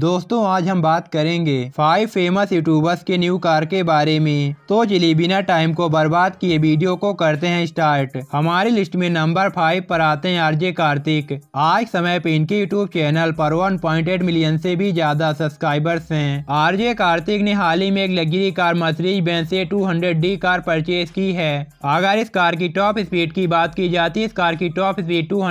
दोस्तों आज हम बात करेंगे फाइव फेमस यूट्यूबर्स के न्यू कार के बारे में तो चलिए बिना टाइम को बर्बाद किए वीडियो को करते हैं स्टार्ट हमारी लिस्ट में नंबर फाइव पर आते हैं आरजे कार्तिक आज समय पे इनके यूट्यूब चैनल पर 1.8 मिलियन से भी ज्यादा सब्सक्राइबर्स हैं आरजे कार्तिक ने हाल ही में एक लग्जरी कार मर्सिडीज बैंक ऐसी टू कार परचेज की है अगर इस कार की टॉप स्पीड की बात की जाती है इस कार की top speed two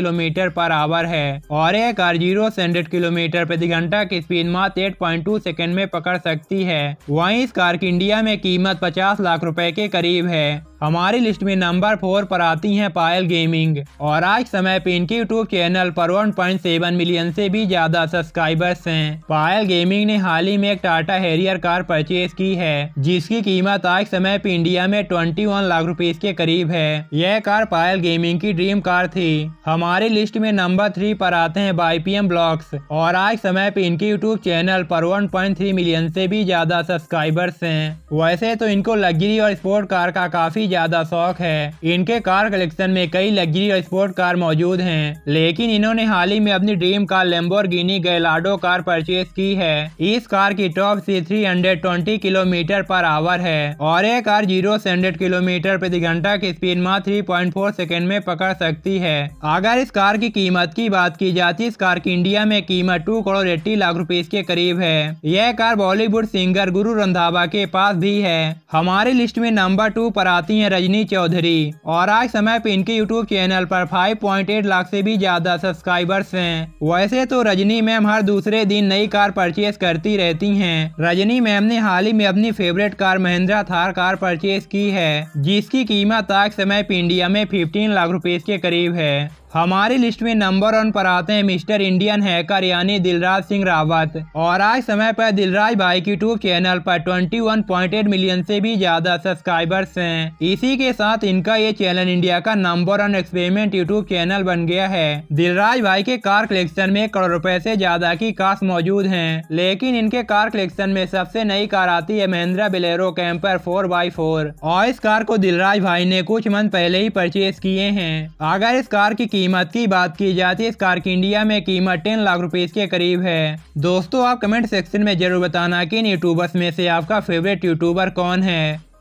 kilometre per hour है और यह कार जीरो से हंड्रेड किलोमीटर प्रति घंटा की स्पीड मात्र 8.2 सेकेंड में पकड़ सकती है वहीं इस कार की इंडिया में कीमत 50 लाख रुपए के करीब है हमारी लिस्ट में नंबर फोर पर आती हैं पायल गेमिंग और आज समय पे इनके यूट्यूब चैनल पर 1.7 मिलियन से भी ज्यादा सब्सक्राइबर्स हैं पायल गेमिंग ने हाल ही में एक टाटा हैरियर कार परचेज की है जिसकी कीमत आज समय पे इंडिया में 21 लाख रुपीज के करीब है यह कार पायल गेमिंग की ड्रीम कार थी हमारी लिस्ट में नंबर थ्री पर आते हैं बाईपीएम ब्लॉग्स और आज समय पे इनके यूट्यूब चैनल पर वन मिलियन से भी ज्यादा सब्सक्राइबर्स है वैसे तो इनको लग्जरी और स्पोर्ट कार का काफी भी ज्यादा शौक है इनके कार कलेक्शन में कई लग्जरी और स्पोर्ट कार मौजूद है लेकिन इन्होंने हाल ही में अपनी ड्रीम कार गिनी गैलाडो कार परचेज की है इस कार की टॉप सी three hundred twenty kilometre per hour है और ये कार जीरो से हंड्रेड किलोमीटर प्रति घंटा की स्पीड मात्र फोर सेकेंड में पकड़ सकती है अगर इस कार की कीमत की बात की जाती इस कार की इंडिया में कीमत टू करोड़ एट्टी लाख रूपए के करीब है यह कार बॉलीवुड सिंगर गुरु रंधावा के पास भी है हमारी लिस्ट में नंबर टू पर आती करती हैं रजनी चौधरी और आज समय पे इनके यूट्यूब चैनल पर 5.8 लाख से भी ज्यादा सब्सक्राइबर्स हैं वैसे तो रजनी मैम हर दूसरे दिन नई कार परचेज करती रहती हैं रजनी मैम ने हाल ही में अपनी favourite car Mahindra Thar car purchase की है जिसकी कीमत आज समय पे इंडिया में फिफ्टीन लाख रुपए के करीब है हमारी लिस्ट में नंबर वन पर आते हैं मिस्टर इंडियन हैकर यानी दिलराज सिंह रावत और आज समय पर दिलराज भाई की यूट्यूब चैनल पर 21.8 मिलियन से भी ज्यादा सब्सक्राइबर्स हैं इसी के साथ इनका ये चैनल इंडिया का number one experiment YouTube channel बन गया है दिलराज भाई के कार कलेक्शन में करोड़ रूपए ऐसी ज्यादा की कार मौजूद है लेकिन इनके कार कलेक्शन में सबसे नई कार आती है Mahindra Bolero camper four by और इस कार को दिलराज भाई ने कुछ मंथ पहले ही परचेज किए हैं अगर इस कार की कीमत की बात की जाती है इस कार की इंडिया में कीमत टेन लाख रुपए के करीब है दोस्तों आप कमेंट सेक्शन में जरूर बताना कि इन यूट्यूबर्स में से आपका फेवरेट यूट्यूबर कौन है